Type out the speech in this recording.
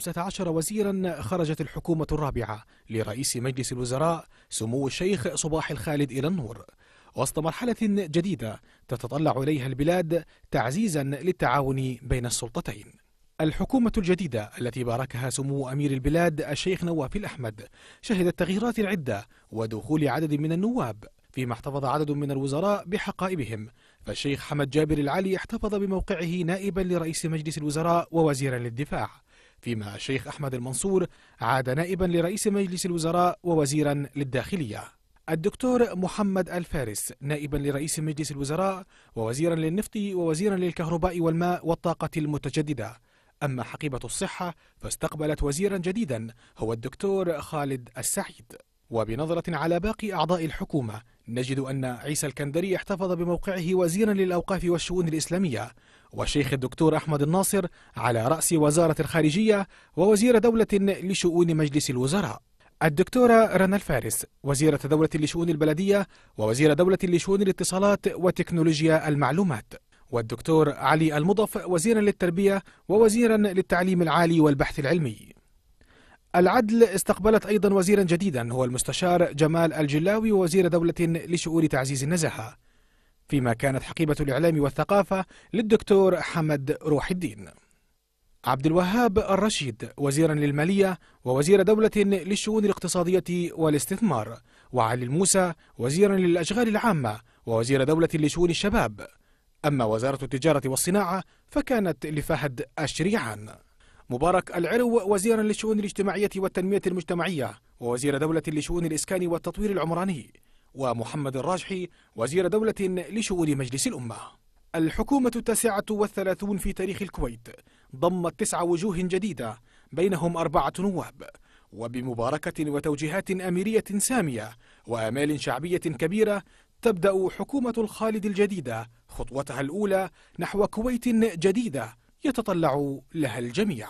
15 وزيرا خرجت الحكومة الرابعة لرئيس مجلس الوزراء سمو الشيخ صباح الخالد إلى النور وسط مرحلة جديدة تتطلع إليها البلاد تعزيزا للتعاون بين السلطتين الحكومة الجديدة التي باركها سمو أمير البلاد الشيخ نواف الأحمد شهدت تغييرات عدة ودخول عدد من النواب فيما احتفظ عدد من الوزراء بحقائبهم فالشيخ حمد جابر العلي احتفظ بموقعه نائبا لرئيس مجلس الوزراء ووزيرا للدفاع فيما الشيخ أحمد المنصور عاد نائبا لرئيس مجلس الوزراء ووزيرا للداخلية الدكتور محمد الفارس نائبا لرئيس مجلس الوزراء ووزيرا للنفط ووزيرا للكهرباء والماء والطاقة المتجددة أما حقيبة الصحة فاستقبلت وزيرا جديدا هو الدكتور خالد السعيد وبنظرة على باقي أعضاء الحكومة نجد أن عيسى الكندري احتفظ بموقعه وزيرا للأوقاف والشؤون الإسلامية والشيخ الدكتور أحمد الناصر على رأس وزارة الخارجية ووزير دولة لشؤون مجلس الوزراء الدكتورة رنا الفارس وزيرة دولة لشؤون البلدية ووزير دولة لشؤون الاتصالات وتكنولوجيا المعلومات والدكتور علي المضف وزيرا للتربية ووزيرا للتعليم العالي والبحث العلمي العدل استقبلت أيضا وزيرا جديدا هو المستشار جمال الجلاوي وزير دولة لشؤون تعزيز النزاهة فيما كانت حقيبة الإعلام والثقافة للدكتور حمد روح الدين عبد الوهاب الرشيد وزيرا للمالية ووزير دولة للشؤون الاقتصادية والاستثمار وعلي الموسى وزيرا للأشغال العامة ووزير دولة لشؤون الشباب أما وزارة التجارة والصناعة فكانت لفهد الشريعان مبارك العرو وزيرا للشؤون الاجتماعية والتنمية المجتمعية ووزير دولة لشؤون الإسكان والتطوير العمراني ومحمد الراجحي وزير دولة لشؤون مجلس الأمة الحكومة التاسعة والثلاثون في تاريخ الكويت ضمت تسع وجوه جديدة بينهم أربعة نواب وبمباركة وتوجيهات أميرية سامية وآمال شعبية كبيرة تبدأ حكومة الخالد الجديدة خطوتها الأولى نحو كويت جديدة يتطلع لها الجميع